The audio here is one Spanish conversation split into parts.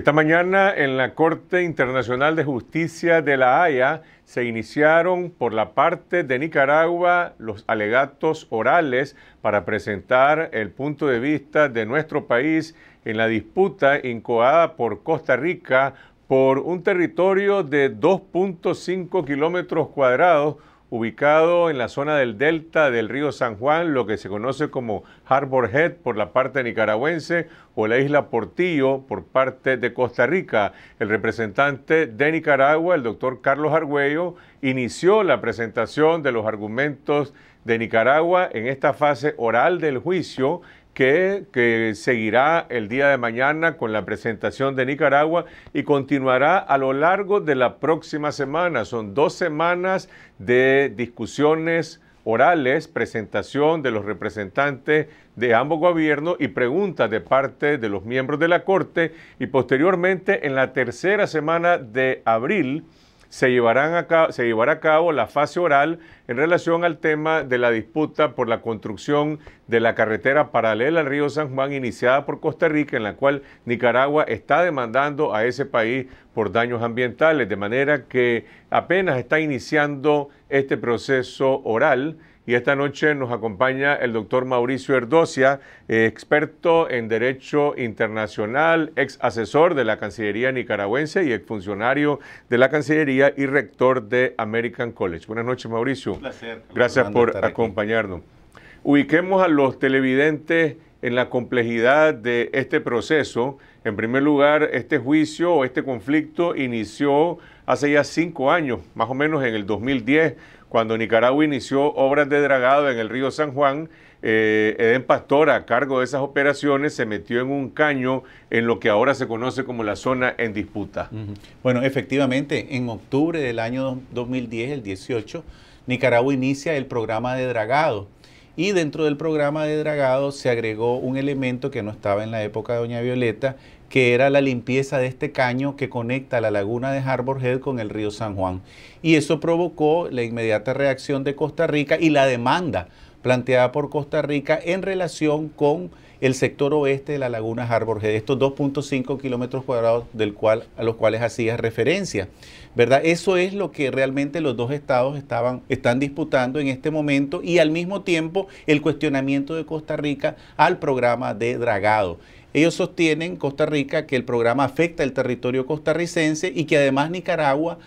Esta mañana en la Corte Internacional de Justicia de La Haya se iniciaron por la parte de Nicaragua los alegatos orales para presentar el punto de vista de nuestro país en la disputa incoada por Costa Rica por un territorio de 2.5 kilómetros cuadrados ubicado en la zona del delta del río San Juan, lo que se conoce como Harbor Head por la parte nicaragüense o la isla Portillo por parte de Costa Rica. El representante de Nicaragua, el doctor Carlos Argüello, inició la presentación de los argumentos de Nicaragua en esta fase oral del juicio que, seguirá el día de mañana con la presentación de Nicaragua y continuará a lo largo de la próxima semana. Son dos semanas de discusiones orales, presentación de los representantes de ambos gobiernos y preguntas de parte de los miembros de la Corte y posteriormente en la tercera semana de abril se, a cabo, se llevará a cabo la fase oral en relación al tema de la disputa por la construcción de la carretera paralela al río San Juan iniciada por Costa Rica, en la cual Nicaragua está demandando a ese país por daños ambientales, de manera que apenas está iniciando este proceso oral y esta noche nos acompaña el doctor Mauricio Erdocia, eh, experto en Derecho Internacional, ex asesor de la Cancillería nicaragüense y ex funcionario de la Cancillería y rector de American College. Buenas noches, Mauricio. Un placer. Gracias por acompañarnos. Ubiquemos a los televidentes en la complejidad de este proceso. En primer lugar, este juicio o este conflicto inició hace ya cinco años, más o menos en el 2010 cuando Nicaragua inició obras de dragado en el río San Juan, eh, Eden pastor Pastora, a cargo de esas operaciones, se metió en un caño en lo que ahora se conoce como la zona en disputa. Bueno, efectivamente, en octubre del año 2010, el 18, Nicaragua inicia el programa de dragado. Y dentro del programa de dragado se agregó un elemento que no estaba en la época de Doña Violeta, que era la limpieza de este caño que conecta la laguna de Harbor Head con el río San Juan. Y eso provocó la inmediata reacción de Costa Rica y la demanda planteada por Costa Rica en relación con el sector oeste de la laguna Harbor de estos 2.5 kilómetros cuadrados del cual, a los cuales hacía referencia. ¿verdad? Eso es lo que realmente los dos estados estaban, están disputando en este momento y al mismo tiempo el cuestionamiento de Costa Rica al programa de dragado. Ellos sostienen, Costa Rica, que el programa afecta el territorio costarricense y que además Nicaragua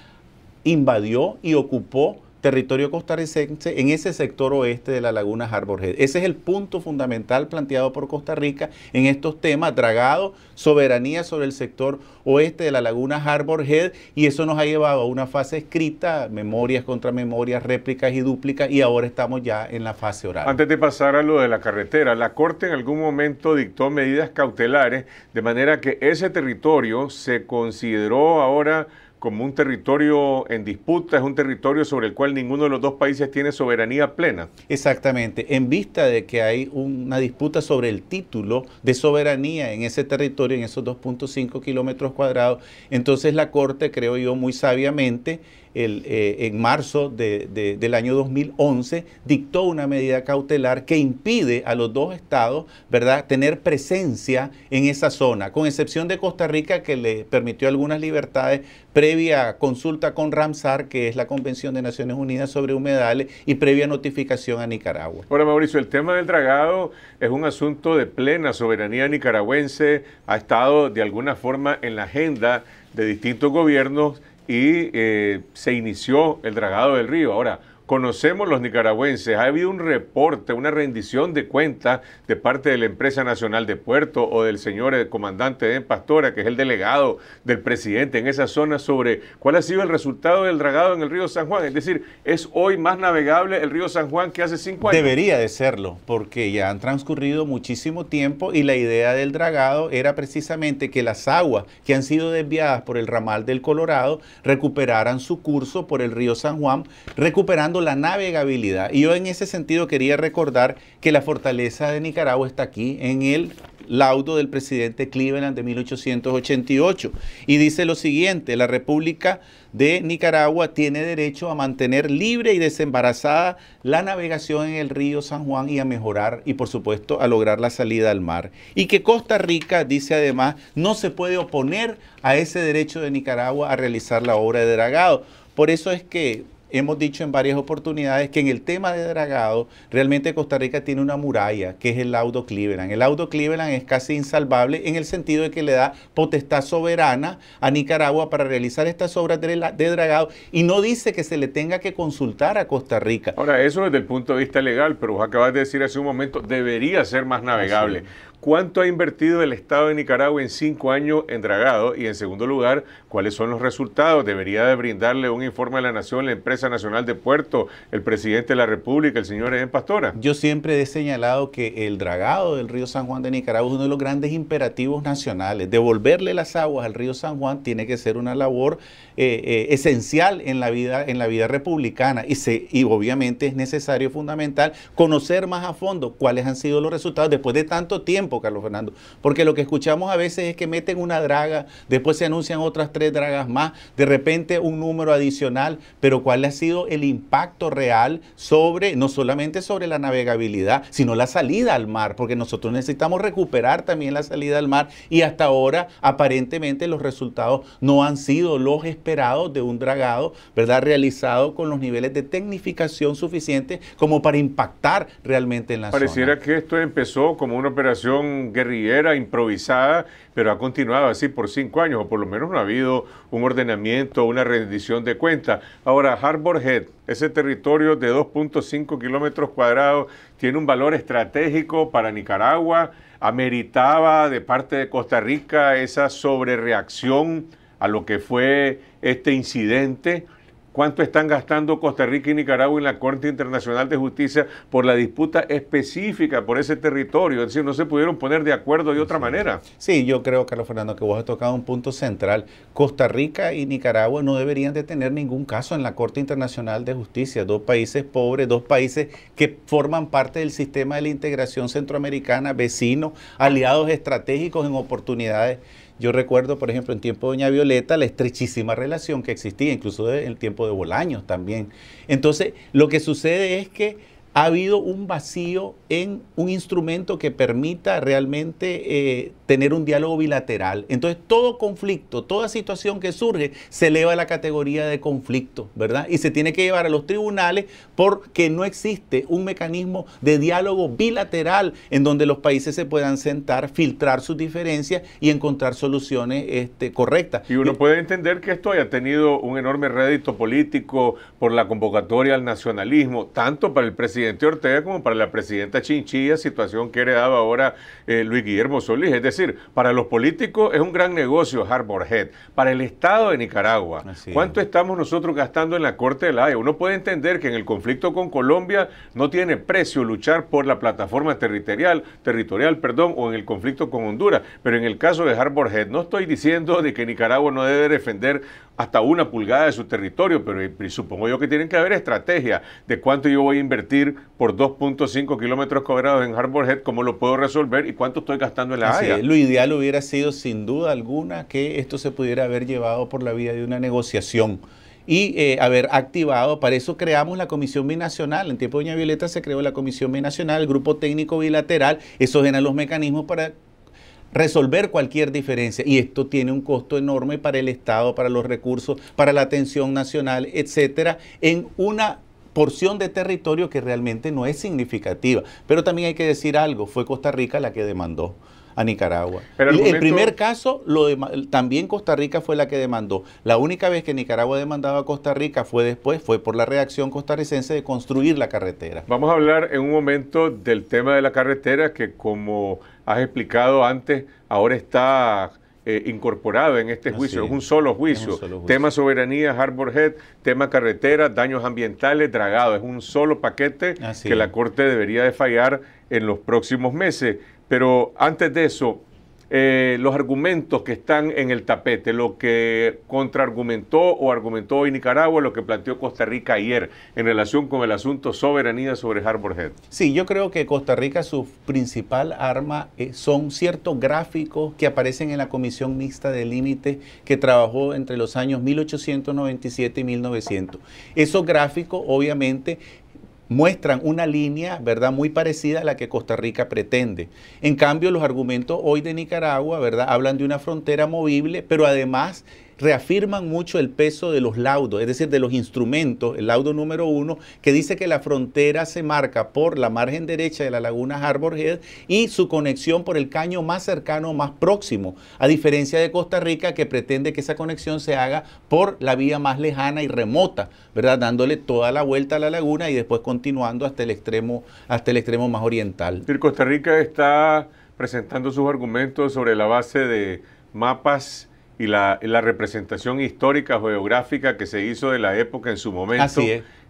invadió y ocupó territorio costarricense en ese sector oeste de la laguna Harbor Head. Ese es el punto fundamental planteado por Costa Rica en estos temas, dragado, soberanía sobre el sector oeste de la laguna Harbor Head, y eso nos ha llevado a una fase escrita, memorias contra memorias, réplicas y dúplicas, y ahora estamos ya en la fase oral. Antes de pasar a lo de la carretera, la Corte en algún momento dictó medidas cautelares, de manera que ese territorio se consideró ahora como un territorio en disputa, es un territorio sobre el cual ninguno de los dos países tiene soberanía plena. Exactamente, en vista de que hay una disputa sobre el título de soberanía en ese territorio, en esos 2.5 kilómetros cuadrados, entonces la Corte, creo yo, muy sabiamente, el, eh, en marzo del año 2011, dictó una medida cautelar que impide a los dos estados, ¿verdad?, tener presencia en esa zona, con excepción de Costa Rica, que le permitió algunas libertades previa consulta con Ramsar, que es la Convención de Naciones Unidas sobre Humedales, y previa notificación a Nicaragua. Ahora, Mauricio, el tema del dragado es un asunto de plena soberanía nicaragüense, ha estado de alguna forma en la agenda de distintos gobiernos y eh, se inició el dragado del río. Ahora, conocemos los nicaragüenses, ha habido un reporte, una rendición de cuentas de parte de la empresa nacional de puerto o del señor el eh, comandante de Pastora, que es el delegado del presidente en esa zona, sobre cuál ha sido el resultado del dragado en el río San Juan. Es decir, es hoy más navegable el río San Juan que hace cinco años. Debería de serlo, porque ya han transcurrido muchísimo tiempo y la idea del dragado era precisamente que las aguas que han sido desviadas por el ramal del Colorado recuperaran su curso por el río San Juan, recuperando la navegabilidad. Y yo en ese sentido quería recordar que la fortaleza de Nicaragua está aquí en el laudo del presidente Cleveland de 1888. Y dice lo siguiente, la República de Nicaragua tiene derecho a mantener libre y desembarazada la navegación en el río San Juan y a mejorar y por supuesto a lograr la salida al mar. Y que Costa Rica, dice además, no se puede oponer a ese derecho de Nicaragua a realizar la obra de dragado. Por eso es que hemos dicho en varias oportunidades que en el tema de dragado, realmente Costa Rica tiene una muralla, que es el laudo Cleveland. El laudo Cleveland es casi insalvable en el sentido de que le da potestad soberana a Nicaragua para realizar estas obras de, dragado y no dice que se le tenga que consultar a Costa Rica. Ahora, eso desde el punto de vista legal, pero vos acabas de decir hace un momento, debería ser más navegable. ¿Cuánto ha invertido el Estado de Nicaragua en cinco años en dragado? Y en segundo lugar, ¿cuáles son los resultados? Debería de brindarle un informe a la Nación, la Empresa Nacional de Puerto, el presidente de la República, el señor Eden Pastora. Yo siempre he señalado que el dragado del río San Juan de Nicaragua es uno de los grandes imperativos nacionales. Devolverle las aguas al río San Juan tiene que ser una labor eh, eh, esencial en la, vida, en la vida republicana y, se, y obviamente es necesario, fundamental, conocer más a fondo cuáles han sido los resultados después de tanto tiempo Carlos Fernando. Porque lo que escuchamos a veces es que meten una draga, después se anuncian otras tres dragas más, de repente un número adicional, pero ¿cuál ha sido el impacto real sobre, no solamente sobre la navegabilidad, sino la salida al mar? Porque nosotros necesitamos recuperar también la salida al mar y hasta ahora aparentemente los resultados no han sido los esperados de un dragado, ¿verdad? Realizado con los niveles de tecnificación suficientes como para impactar realmente en la zona. Pareciera que esto empezó como una operación guerrillera improvisada, pero ha continuado así por cinco años, o por lo menos no ha habido un ordenamiento, una rendición de cuentas. Ahora, Harbor Head, ese territorio de 2.5 kilómetros cuadrados, tiene un valor estratégico para Nicaragua, ameritaba de parte de Costa Rica esa sobrereacción a lo que fue este incidente cuánto están gastando Costa Rica y Nicaragua en la Corte Internacional de Justicia por la disputa específica por ese territorio. Es decir, no se pudieron poner de acuerdo de otra manera. Sí, yo creo, Carlos Fernando, que vos has tocado un punto central. Costa Rica y Nicaragua no deberían de tener ningún caso en la Corte Internacional de Justicia. Dos países pobres, dos países que forman parte del sistema de la integración centroamericana, vecinos, aliados estratégicos en oportunidades yo recuerdo, por ejemplo, en tiempo de Doña Violeta, la estrechísima relación que existía, incluso en el tiempo de Bolaños también. Entonces, lo que sucede es que ha habido un vacío en un instrumento que permita realmente eh, tener un diálogo bilateral. Entonces, todo conflicto, toda situación que surge, se eleva a la categoría de conflicto, ¿verdad? Y se tiene que llevar a los tribunales porque no existe un mecanismo de diálogo bilateral en donde los países se puedan sentar, filtrar sus diferencias y encontrar soluciones este, correctas. Y uno eh, puede entender que esto haya tenido un enorme rédito político por la convocatoria al nacionalismo, tanto para el presidente presidente Ortega como para la presidenta Chinchilla, situación que heredaba ahora eh, Luis Guillermo Solís. Es decir, para los políticos es un gran negocio Harbor para el Estado de Nicaragua. ¿Cuánto estamos nosotros gastando en la Corte de la Haya? Uno puede entender que en el conflicto con Colombia no tiene precio luchar por la plataforma territorial, territorial, perdón, o en el conflicto con Honduras, pero en el caso de Harbor no estoy diciendo de que Nicaragua no debe defender hasta una pulgada de su territorio, pero supongo yo que tienen que haber estrategia de cuánto yo voy a invertir por 2.5 kilómetros cuadrados en Harbor cómo lo puedo resolver y cuánto estoy gastando en la área. Lo ideal hubiera sido, sin duda alguna, que esto se pudiera haber llevado por la vía de una negociación y eh, haber activado, para eso creamos la Comisión Binacional, en tiempo de Doña Violeta se creó la Comisión Binacional, el Grupo Técnico Bilateral, esos eran los mecanismos para resolver cualquier diferencia. Y esto tiene un costo enorme para el Estado, para los recursos, para la atención nacional, etcétera, en una porción de territorio que realmente no es significativa. Pero también hay que decir algo, fue Costa Rica la que demandó a Nicaragua. el, primer caso, lo también Costa Rica fue la que demandó. La única vez que Nicaragua demandaba a Costa Rica fue después, fue por la reacción costarricense de construir la carretera. Vamos a hablar en un momento del tema de la carretera que como has explicado antes, ahora está eh, incorporado en este juicio, es, un solo juicio. Tema soberanía, Harbor Head, tema carretera, daños ambientales, dragado, es un solo paquete que la Corte debería de fallar en los próximos meses. Pero antes de eso, eh, los argumentos que están en el tapete, lo que contraargumentó o argumentó hoy Nicaragua, lo que planteó Costa Rica ayer en relación con el asunto soberanía sobre Harbor Sí, yo creo que Costa Rica su principal arma eh, son ciertos gráficos que aparecen en la Comisión Mixta de Límites que trabajó entre los años 1897 y 1900. Esos gráficos obviamente muestran una línea, ¿verdad?, muy parecida a la que Costa Rica pretende. En cambio, los argumentos hoy de Nicaragua, ¿verdad?, hablan de una frontera movible, pero además reafirman mucho el peso de los laudos, es decir, de los instrumentos, el laudo número uno, que dice que la frontera se marca por la margen derecha de la laguna Harbor Head y su conexión por el caño más cercano, más próximo, a diferencia de Costa Rica, que pretende que esa conexión se haga por la vía más lejana y remota, ¿verdad? Dándole toda la vuelta a la laguna y después continuando hasta el extremo, hasta el extremo más oriental. Costa Rica está presentando sus argumentos sobre la base de mapas y la, representación histórica geográfica que se hizo de la época en su momento.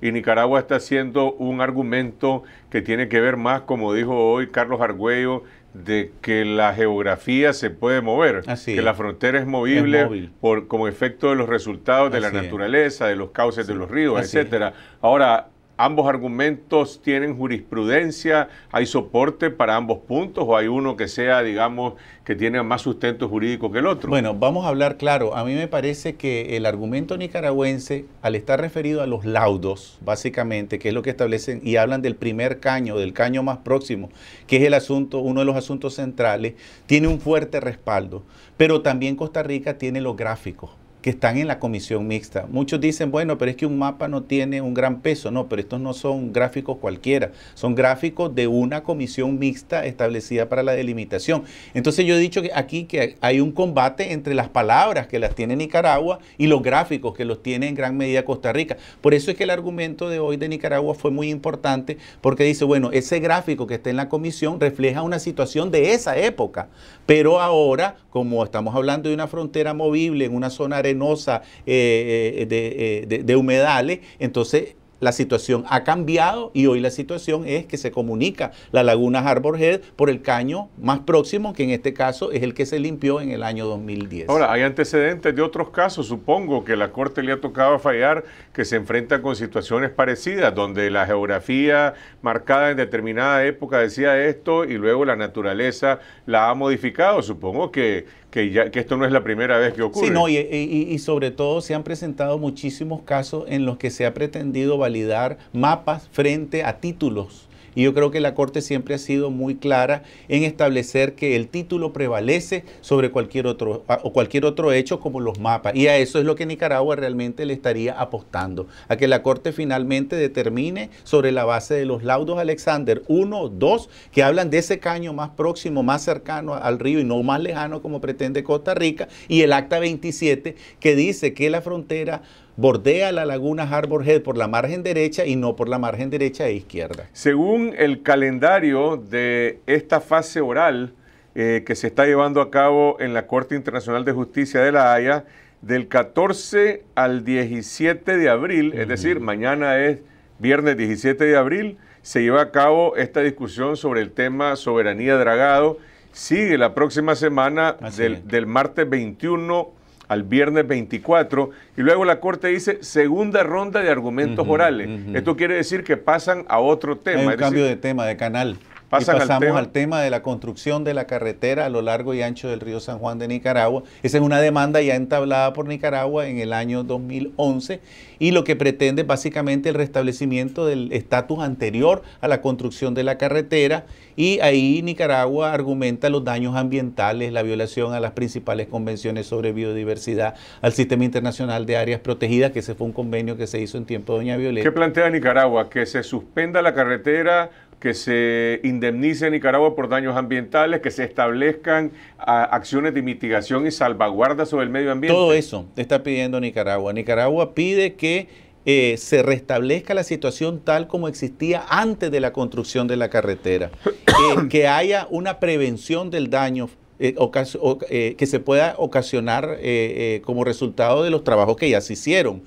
Y Nicaragua está haciendo un argumento que tiene que ver más, como dijo hoy Carlos Argüello, de que la geografía se puede mover, que la frontera es movible por, como efecto de los resultados de la naturaleza, de los cauces de los ríos, etcétera. Ahora, ambos argumentos tienen jurisprudencia, hay soporte para ambos puntos o hay uno que sea, digamos, que tiene más sustento jurídico que el otro. Bueno, vamos a hablar claro. A mí me parece que el argumento nicaragüense, al estar referido a los laudos, básicamente, que es lo que establecen y hablan del primer caño, del caño más próximo, que es el asunto, uno de los asuntos centrales, tiene un fuerte respaldo. Pero también Costa Rica tiene los gráficos que están en la comisión mixta. Muchos dicen, bueno, pero es que un mapa no tiene un gran peso. No, pero estos no son gráficos cualquiera, son gráficos de una comisión mixta establecida para la delimitación. Entonces yo he dicho que aquí que hay un combate entre las palabras que las tiene Nicaragua y los gráficos que los tiene en gran medida Costa Rica. Por eso es que el argumento de hoy de Nicaragua fue muy importante porque dice, bueno, ese gráfico que está en la comisión refleja una situación de esa época, pero ahora, como estamos hablando de una frontera movible en una zona arena, eh, eh, eh, de, humedales, entonces la situación ha cambiado y hoy la situación es que se comunica la laguna Harborhead por el caño más próximo, que en este caso es el que se limpió en el año 2010. Ahora, hay antecedentes de otros casos, supongo que la Corte le ha tocado fallar, que se enfrenta con situaciones parecidas, donde la geografía marcada en determinada época decía esto y luego la naturaleza la ha modificado. Supongo que que, esto no es la primera vez que ocurre. Sí, no, y, sobre todo se han presentado muchísimos casos en los que se ha pretendido validar mapas frente a títulos y yo creo que la Corte siempre ha sido muy clara en establecer que el título prevalece sobre cualquier otro, o cualquier otro hecho como los mapas. Y a eso es lo que Nicaragua realmente le estaría apostando, a que la Corte finalmente determine sobre la base de los laudos Alexander 1, 2, que hablan de ese caño más próximo, más cercano al río y no más lejano como pretende Costa Rica, y el acta 27 que dice que la frontera bordea la laguna Harbor Head por la margen derecha y no por la margen derecha e izquierda. Según el calendario de esta fase oral eh, que se está llevando a cabo en la Corte Internacional de Justicia de la Haya, del 14 al 17 de abril, es decir, mañana es viernes 17 de abril, se lleva a cabo esta discusión sobre el tema soberanía dragado. Sigue la próxima semana del, del martes 21 al viernes 24 y luego la Corte dice segunda ronda de argumentos orales. Esto quiere decir que pasan a otro tema. Hay cambio de tema, de canal pasamos al tema. al tema. de la construcción de la carretera a lo largo y ancho del río San Juan de Nicaragua. Esa es una demanda ya entablada por Nicaragua en el año 2011 y lo que pretende es básicamente el restablecimiento del estatus anterior a la construcción de la carretera y ahí Nicaragua argumenta los daños ambientales, la violación a las principales convenciones sobre biodiversidad, al sistema internacional de áreas protegidas, que ese fue un convenio que se hizo en tiempo de Doña Violeta. ¿Qué plantea Nicaragua? Que se suspenda la carretera que se indemnice a Nicaragua por daños ambientales, que se establezcan ah, acciones de mitigación y salvaguarda sobre el medio ambiente. Todo eso está pidiendo Nicaragua. Nicaragua pide que eh, se restablezca la situación tal como existía antes de la construcción de la carretera, que haya una prevención del daño eh, eh, que se pueda ocasionar como resultado de los trabajos que ya se hicieron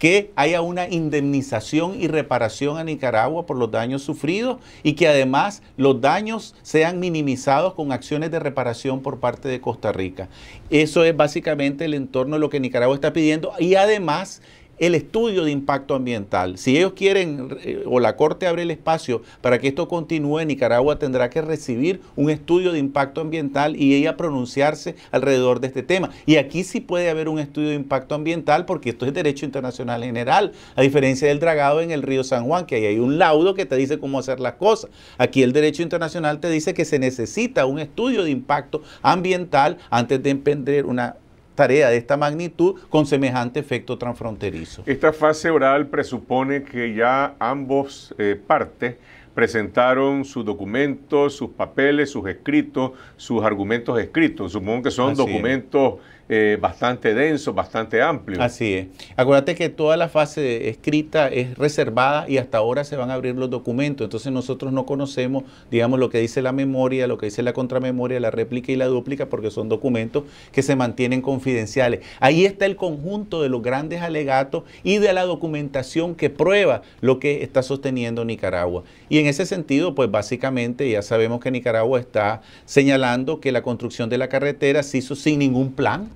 que haya una indemnización y reparación a Nicaragua por los daños sufridos y que además los daños sean minimizados con acciones de reparación por parte de Costa Rica. Eso es básicamente el entorno de lo que Nicaragua está pidiendo y además el estudio de impacto ambiental. Si ellos quieren eh, o la Corte abre el espacio para que esto continúe, Nicaragua tendrá que recibir un estudio de impacto ambiental y ella pronunciarse alrededor de este tema. Y aquí sí puede haber un estudio de impacto ambiental porque esto es derecho internacional general, a diferencia del dragado en el río San Juan, que ahí hay un laudo que te dice cómo hacer las cosas. Aquí el derecho internacional te dice que se necesita un estudio de impacto ambiental antes de emprender una tarea de esta magnitud con semejante efecto transfronterizo. Esta fase oral presupone que ya ambos eh, partes presentaron sus documentos, sus papeles, sus escritos, sus argumentos escritos. Supongo que son documentos eh, bastante densos, bastante amplios. Así es. Acuérdate que toda la fase escrita es reservada y hasta ahora se van a abrir los documentos. Entonces nosotros no conocemos, digamos, lo que dice la memoria, lo que dice la contramemoria, la réplica y la dúplica, porque son documentos que se mantienen confidenciales. Ahí está el conjunto de los grandes alegatos y de la documentación que prueba lo que está sosteniendo Nicaragua. Y en en ese sentido, pues básicamente ya sabemos que Nicaragua está señalando que la construcción de la carretera se hizo sin ningún plan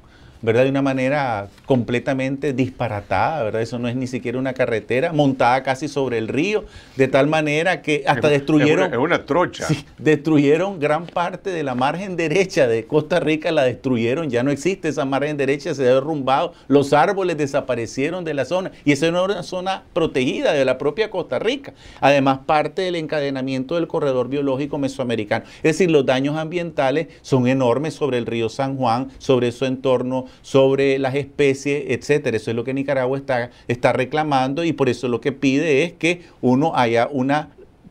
¿verdad? De una manera completamente disparatada, ¿verdad? Eso no es ni siquiera una carretera, montada casi sobre el río, de tal manera que hasta destruyeron... Es una, trocha. destruyeron gran parte de la margen derecha de Costa Rica, la destruyeron, ya no existe esa margen derecha, se ha derrumbado, los árboles desaparecieron de la zona, y esa es una zona protegida de la propia Costa Rica. Además, parte del encadenamiento del corredor biológico mesoamericano. Es decir, los daños ambientales son enormes sobre el río San Juan, sobre su entorno sobre las especies, etcétera. Eso es lo que Nicaragua está, reclamando y por eso lo que pide es que uno haya una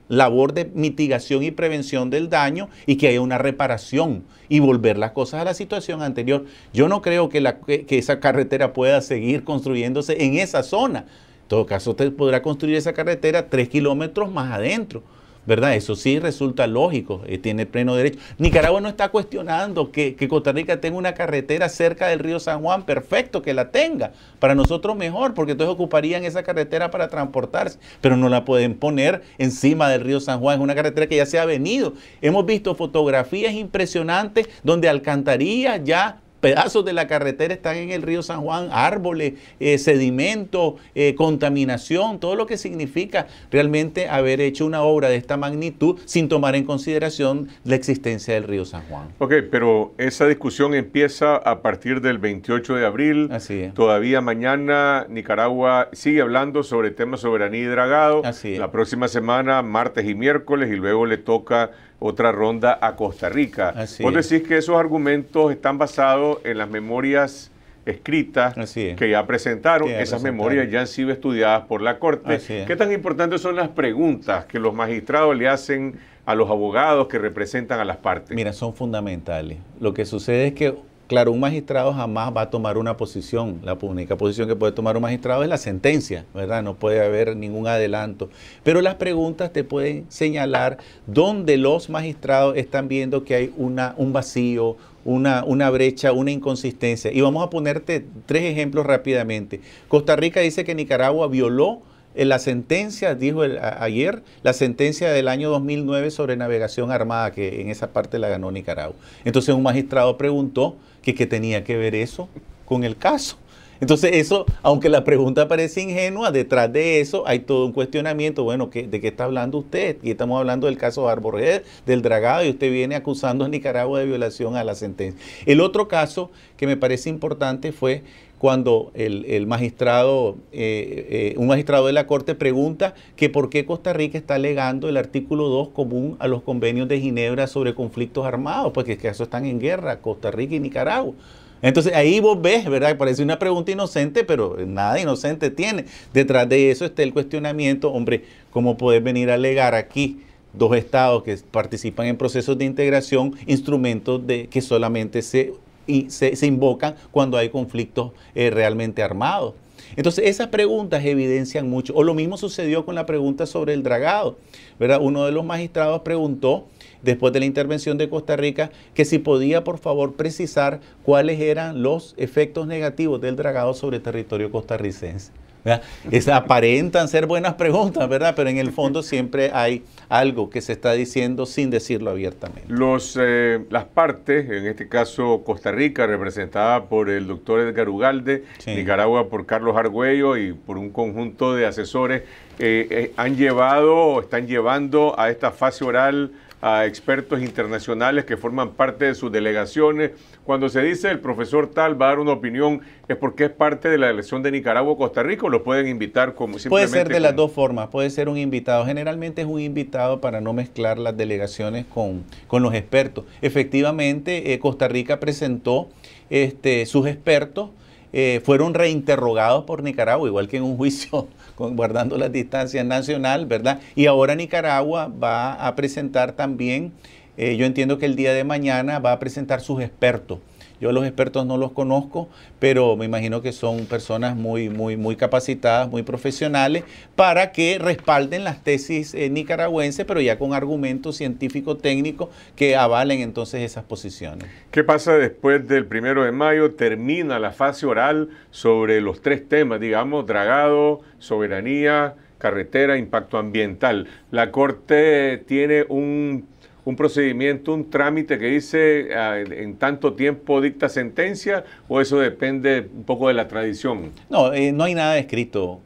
labor de mitigación y prevención del daño y que haya una reparación y volver las cosas a la situación anterior. Yo no creo que, que esa carretera pueda seguir construyéndose en esa zona. En todo caso, usted podrá construir esa carretera tres kilómetros más adentro. ¿verdad? Eso sí resulta lógico, eh, tiene pleno derecho. Nicaragua no está cuestionando que, Costa Rica tenga una carretera cerca del río San Juan, perfecto que la tenga, para nosotros mejor, porque entonces ocuparían esa carretera para transportarse, pero no la pueden poner encima del río San Juan, es una carretera que ya se ha venido. Hemos visto fotografías impresionantes donde alcantaría ya pedazos de la carretera están en el río San Juan, árboles, eh, sedimento, eh, contaminación, todo lo que significa realmente haber hecho una obra de esta magnitud sin tomar en consideración la existencia del río San Juan. Ok, pero esa discusión empieza a partir del 28 de abril. Así es. Todavía mañana Nicaragua sigue hablando sobre temas soberanía y dragado. Así es. La próxima semana, martes y miércoles, y luego le toca otra ronda a Costa Rica. Así Vos decís que esos argumentos están basados en las memorias escritas que ya presentaron. Esas memorias ya han sido estudiadas por la Corte. ¿Qué tan importantes son las preguntas que los magistrados le hacen a los abogados que representan a las partes? Mira, son fundamentales. Lo que sucede es que Claro, un magistrado jamás va a tomar una posición. La única posición que puede tomar un magistrado es la sentencia, ¿verdad? No puede haber ningún adelanto. Pero las preguntas te pueden señalar dónde los magistrados están viendo que hay una, un vacío, una, una, brecha, una inconsistencia. Y vamos a ponerte tres ejemplos rápidamente. Costa Rica dice que Nicaragua violó en eh, la sentencia, dijo ayer, la sentencia del año 2009 sobre navegación armada, que en esa parte la ganó Nicaragua. Entonces un magistrado preguntó que qué tenía que ver eso con el caso. Entonces eso, aunque la pregunta parece ingenua, detrás de eso hay todo un cuestionamiento, bueno, ¿de qué está hablando usted? Y estamos hablando del caso de Arborhead, del dragado, y usted viene acusando a Nicaragua de violación a la sentencia. El otro caso que me parece importante fue cuando el, magistrado, eh, eh, un magistrado de la Corte pregunta que por qué Costa Rica está alegando el artículo 2 común a los convenios de Ginebra sobre conflictos armados, porque pues es que eso están en guerra, Costa Rica y Nicaragua. Entonces ahí vos ves, ¿verdad? Parece una pregunta inocente, pero nada inocente tiene. Detrás de eso está el cuestionamiento, hombre, ¿cómo puedes venir a alegar aquí? dos estados que participan en procesos de integración, instrumentos de, que solamente se y se, invocan cuando hay conflictos eh, realmente armados. Entonces, esas preguntas evidencian mucho. O lo mismo sucedió con la pregunta sobre el dragado. ¿verdad? Uno de los magistrados preguntó, después de la intervención de Costa Rica, que si podía, por favor, precisar cuáles eran los efectos negativos del dragado sobre el territorio costarricense aparentan ser buenas preguntas, ¿verdad? Pero en el fondo siempre hay algo que se está diciendo sin decirlo abiertamente. Los, eh, las partes, en este caso Costa Rica, representada por el doctor Edgar Ugalde, Nicaragua por Carlos Argüello y por un conjunto de asesores, eh, eh, han llevado, están llevando a esta fase oral a expertos internacionales que forman parte de sus delegaciones. Cuando se dice el profesor tal va a dar una opinión, es porque es parte de la elección de Nicaragua o Costa Rica, o lo pueden invitar como simplemente. Puede ser de las dos formas, puede ser un invitado. Generalmente es un invitado para no mezclar las delegaciones con, con los expertos. Efectivamente, eh, Costa Rica presentó este, sus expertos eh, fueron reinterrogados por Nicaragua, igual que en un juicio guardando las distancias nacional, ¿verdad? Y ahora Nicaragua va a presentar también, eh, yo entiendo que el día de mañana va a presentar sus expertos yo los expertos no los conozco, pero me imagino que son personas muy, muy, muy capacitadas, muy profesionales, para que respalden las tesis eh, nicaragüenses, pero ya con argumentos científicos técnicos que avalen entonces esas posiciones. ¿Qué pasa después del primero de mayo? Termina la fase oral sobre los tres temas, digamos, dragado, soberanía, carretera, impacto ambiental. La Corte tiene un un procedimiento, un trámite que dice ah, en tanto tiempo dicta sentencia o eso depende un poco de la tradición? No, eh, no hay nada escrito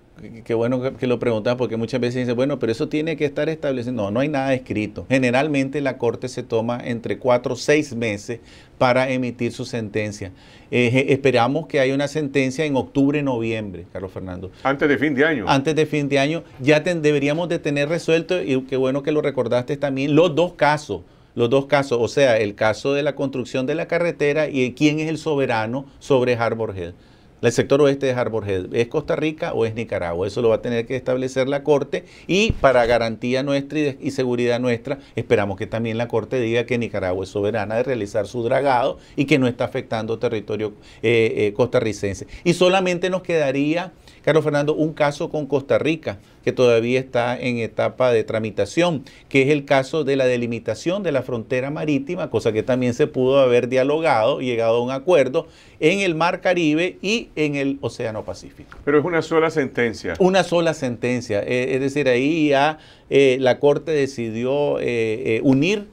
Qué bueno que, lo preguntas porque muchas veces dicen, bueno, pero eso tiene que estar establecido. No, no hay nada escrito. Generalmente la Corte se toma entre cuatro o seis meses para emitir su sentencia. Eh, esperamos que haya una sentencia en octubre, noviembre, Carlos Fernando. Antes de fin de año. Antes de fin de año ya deberíamos de tener resuelto, y qué bueno que lo recordaste también, los dos casos los dos casos, o sea, el caso de la construcción de la carretera y quién es el soberano sobre Harbor Head. El sector oeste de Harbor ¿Es Costa Rica o es Nicaragua? Eso lo va a tener que establecer la Corte y para garantía nuestra y, seguridad nuestra, esperamos que también la Corte diga que Nicaragua es soberana de realizar su dragado y que no está afectando territorio eh, eh, costarricense. Y solamente nos quedaría Carlos Fernando, un caso con Costa Rica que todavía está en etapa de tramitación, que es el caso de la delimitación de la frontera marítima, cosa que también se pudo haber dialogado y llegado a un acuerdo en el Mar Caribe y en el Océano Pacífico. Pero es una sola sentencia. Una sola sentencia. Eh, es decir, ahí ya eh, la Corte decidió eh, unir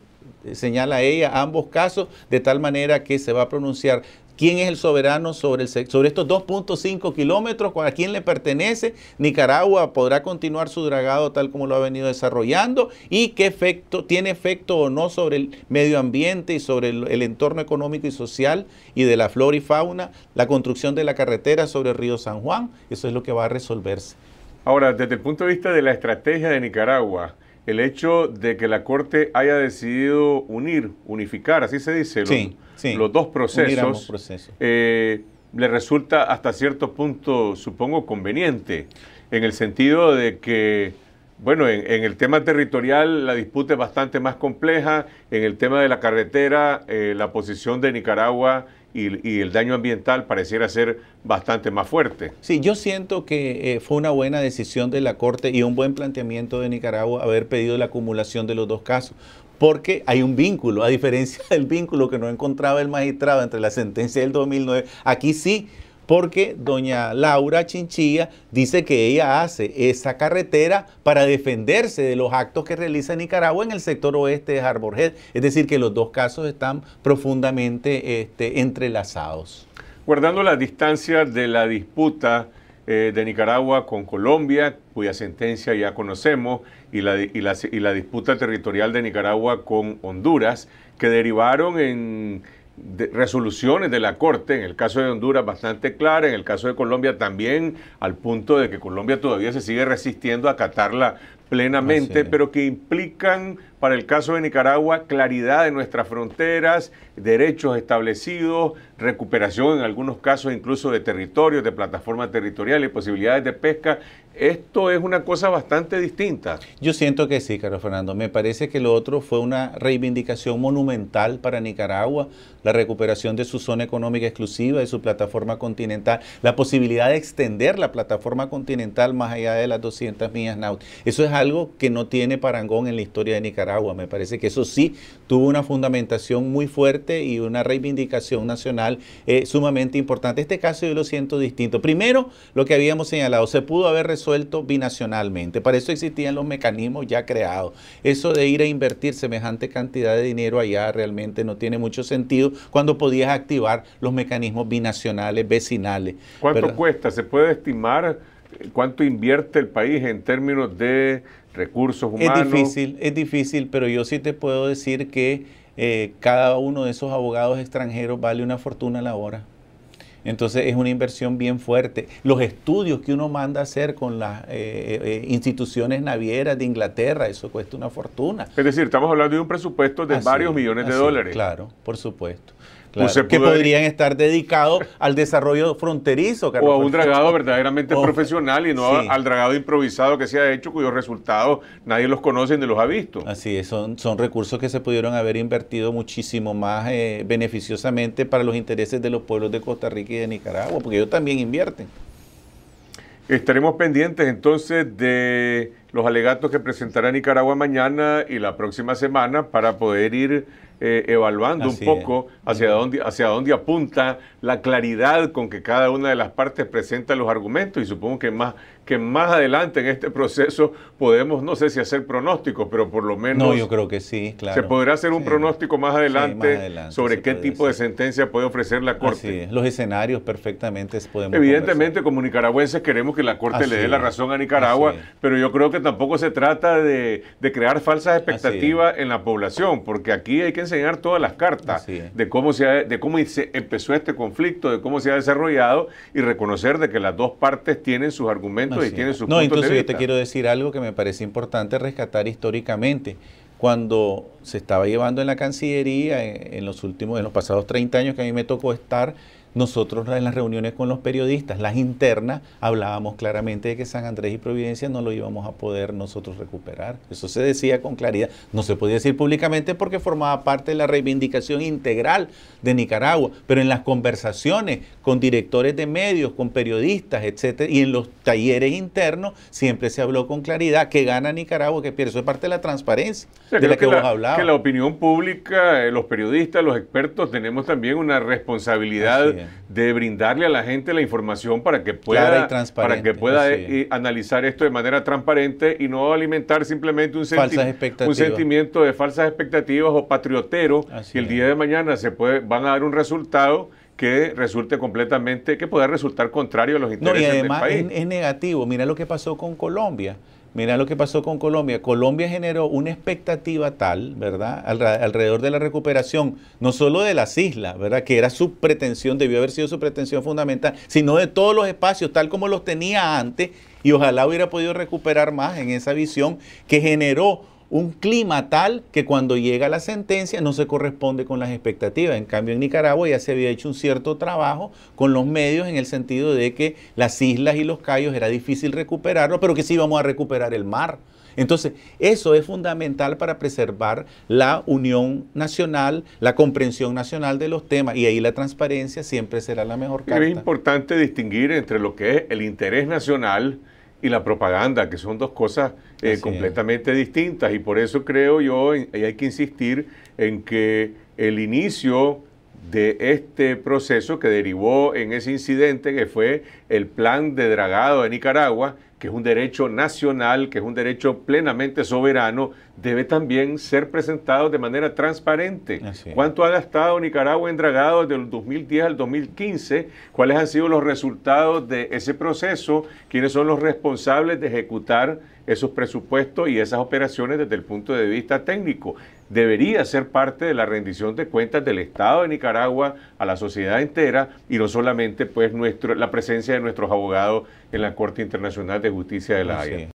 señala ella ambos casos, de tal manera que se va a pronunciar quién es el soberano sobre, el, sobre estos 2.5 kilómetros, a quién le pertenece. Nicaragua podrá continuar su dragado tal como lo ha venido desarrollando y qué efecto, tiene efecto o no sobre el medio ambiente y sobre el entorno económico y social y de la flora y fauna, la construcción de la carretera sobre el río San Juan, eso es lo que va a resolverse. Ahora, desde el punto de vista de la estrategia de Nicaragua, el hecho de que la Corte haya decidido unir, unificar, así se dice, los, dos procesos, eh, le resulta hasta cierto punto, supongo, conveniente, en el sentido de que, bueno, en, el tema territorial la disputa es bastante más compleja, en el tema de la carretera, eh, la posición de Nicaragua y, el daño ambiental pareciera ser bastante más fuerte. Sí, yo siento que eh, fue una buena decisión de la Corte y un buen planteamiento de Nicaragua haber pedido la acumulación de los dos casos, porque hay un vínculo, a diferencia del vínculo que no encontraba el magistrado entre la sentencia del 2009, aquí sí porque doña Laura Chinchilla dice que ella hace esa carretera para defenderse de los actos que realiza Nicaragua en el sector oeste de Harbor Es decir, que los dos casos están profundamente este, entrelazados. Guardando las distancias de la disputa eh, de Nicaragua con Colombia, cuya sentencia ya conocemos, y la disputa territorial de Nicaragua con Honduras, que derivaron en resoluciones de la Corte, en el caso de Honduras bastante clara, en el caso de Colombia también, al punto de que Colombia todavía se sigue resistiendo a acatarla plenamente, pero que implican para el caso de Nicaragua, claridad de nuestras fronteras, derechos establecidos, recuperación en algunos casos incluso de territorios, de plataformas territoriales, posibilidades de pesca. Esto es una cosa bastante distinta. Yo siento que sí, Carlos Fernando. Me parece que lo otro fue una reivindicación monumental para Nicaragua, la recuperación de su zona económica exclusiva, de su plataforma continental, la posibilidad de extender la plataforma continental más allá de las 200 millas náuticas. Eso es algo que no tiene parangón en la historia de Nicaragua agua. Me parece que eso sí tuvo una fundamentación muy fuerte y una reivindicación nacional eh, sumamente importante. Este caso yo lo siento distinto. Primero, lo que habíamos señalado, se pudo haber resuelto binacionalmente. Para eso existían los mecanismos ya creados. Eso de ir a invertir semejante cantidad de dinero allá realmente no tiene mucho sentido cuando podías activar los mecanismos binacionales, vecinales. ¿Cuánto cuesta? ¿Se puede estimar cuánto invierte el país en términos de recursos humanos. Es difícil, es difícil, pero yo sí te puedo decir que eh, cada uno de esos abogados extranjeros vale una fortuna a la hora. Entonces es una inversión bien fuerte. Los estudios que uno manda a hacer con las eh, eh, instituciones navieras de Inglaterra, eso cuesta una fortuna. Es decir, estamos hablando de un presupuesto de varios millones de dólares. Claro, por supuesto que podrían estar dedicados al desarrollo fronterizo. o a un dragado verdaderamente profesional y no al dragado improvisado que se ha hecho, cuyos resultados nadie los conoce ni los ha visto. Así es, son, son recursos que se pudieron haber invertido muchísimo más eh, beneficiosamente para los intereses de los pueblos de Costa Rica y de Nicaragua, porque ellos también invierten. Estaremos pendientes entonces de los alegatos que presentará Nicaragua mañana y la próxima semana para poder ir eh, evaluando un poco hacia, dónde, hacia dónde apunta la claridad con que cada una de las partes presenta los argumentos y supongo que más que más adelante en este proceso podemos, no sé si hacer pronósticos, pero por lo menos... No, yo creo que sí, claro. Se podrá hacer un pronóstico más adelante, sobre qué tipo de sentencia puede ofrecer la Corte. Los escenarios perfectamente se podemos... Evidentemente, como nicaragüenses queremos que la Corte le dé la razón a Nicaragua, pero yo creo que tampoco se trata de, de crear falsas expectativas en la población, porque aquí hay que enseñar todas las cartas de cómo, se de cómo se empezó este conflicto, de cómo se ha desarrollado y reconocer de que las dos partes tienen sus argumentos no, incluso yo te quiero decir algo que me parece importante rescatar históricamente. Cuando se estaba llevando en la Cancillería, eh, en, los últimos, en los pasados 30 años que a mí me tocó estar, nosotros en las reuniones con los periodistas, las internas, hablábamos claramente de que San Andrés y Providencia no lo íbamos a poder nosotros recuperar. Eso se decía con claridad. No se podía decir públicamente porque formaba parte de la reivindicación integral de Nicaragua, pero en las conversaciones con directores de medios, con periodistas, etcétera, y en los talleres internos siempre se habló con claridad que gana Nicaragua, que pierde. Eso es parte de la transparencia de la que, vos hablabas. Que la opinión pública, eh, los periodistas, los expertos tenemos también una responsabilidad de brindarle a la gente la información para que pueda, para que pueda eh, analizar esto de manera transparente y no alimentar simplemente un, un sentimiento de falsas expectativas o patriotero así el día de mañana se puede, van a dar un resultado que resulte completamente, que pueda resultar contrario a los intereses y además es negativo. Mira lo que pasó con Colombia. Mira lo que pasó con Colombia. Colombia generó una expectativa tal, ¿verdad? alrededor de la recuperación, no solo de las islas, ¿verdad? Que era su pretensión, debió haber sido su pretensión fundamental, sino de todos los espacios, tal como los tenía antes, y ojalá hubiera podido recuperar más en esa visión que generó un clima tal que cuando llega la sentencia no se corresponde con las expectativas. En cambio, en Nicaragua ya se había hecho un cierto trabajo con los medios en el sentido de que las islas y los cayos era difícil recuperarlo, pero que sí íbamos a recuperar el mar. Entonces, eso es fundamental para preservar la unión nacional, la comprensión nacional de los temas, y ahí la transparencia siempre será la mejor carta. Es importante distinguir entre lo que es el interés nacional, y la propaganda, que son dos cosas eh, completamente distintas. Y por eso creo yo, y hay que insistir en que el inicio de este proceso que derivó en ese incidente, que fue el plan de dragado de Nicaragua, que es un derecho nacional, que es un derecho plenamente soberano, debe también ser presentado de manera transparente. ¿Cuánto ha gastado Nicaragua en dragado del 2010 al 2015? ¿Cuáles han sido los resultados de ese proceso? ¿Quiénes son los responsables de ejecutar esos presupuestos y esas operaciones desde el punto de vista técnico? debería ser parte de la rendición de cuentas del Estado de Nicaragua a la sociedad entera y no solamente pues nuestro, la presencia de nuestros abogados en la Corte Internacional de Justicia de la Haya.